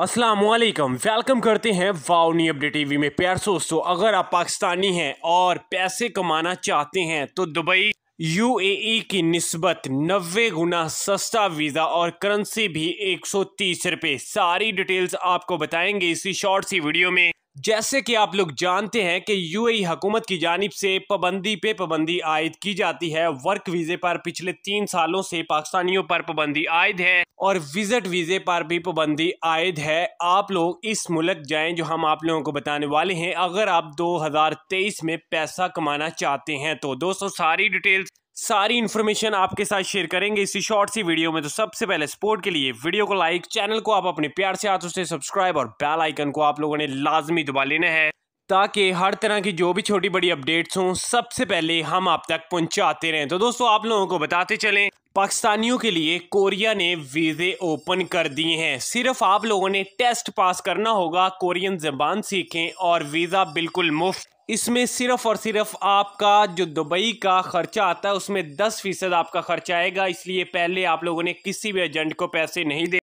Aslam welcome करते हैं wow नी update TV में प्यार दोस्तों अगर आप पाकिस्तानी हैं और पैसे कमाना चाहते हैं तो दुबई यूएई की नस्बत नबे गुना सस्ता वीज़ा और करेंसी भी 130 रुपए सारी डिटेल्स आपको बताएंगे इसी शॉर्ट सी वीडियो में जैसे कि आप लोग जानते हैं कि यूएई e हुकूमत की जानब से पाबंदी पे पाबंदी आयद की जाती है वर्क वीज़े पर पिछले तीन सालों से पाकिस्तानियों पर पाबंदी आयद है और विज़िट वीज़े पर भी पाबंदी आयद है आप लोग इस मुल्क जाएं जो हम आप लोगों को बताने वाले हैं अगर आप 2023 में पैसा कमाना चाहते हैं तो दोस्तों सारी डिटेल्स सारी इन्फॉर्मेशन आपके साथ शेयर करेंगे इसी शॉर्ट सी वीडियो में तो सबसे पहले सपोर्ट के लिए वीडियो को लाइक चैनल को आप अपने प्यार से हाथों से सब्सक्राइब और बेल आइकन को आप लोगों ने लाजमी दबा लेना है ताकि हर तरह की जो भी छोटी बड़ी अपडेट्स हों सबसे पहले हम आप तक पहुंचाते रहें तो दोस्तों आप लोगों को बताते चलें पाकिस्तानियों के लिए कोरिया ने वीज़े ओपन कर दिए हैं सिर्फ आप लोगों ने टेस्ट पास करना होगा कोरियन जबान सीखें और वीज़ा बिल्कुल मुफ्त इसमें सिर्फ और सिर्फ आपका जो दुबई का ख़र्चा आता है उसमें दस फ़ीसद आपका खर्चा आएगा इसलिए पहले आप लोगों ने किसी भी एजेंट को पैसे नहीं दे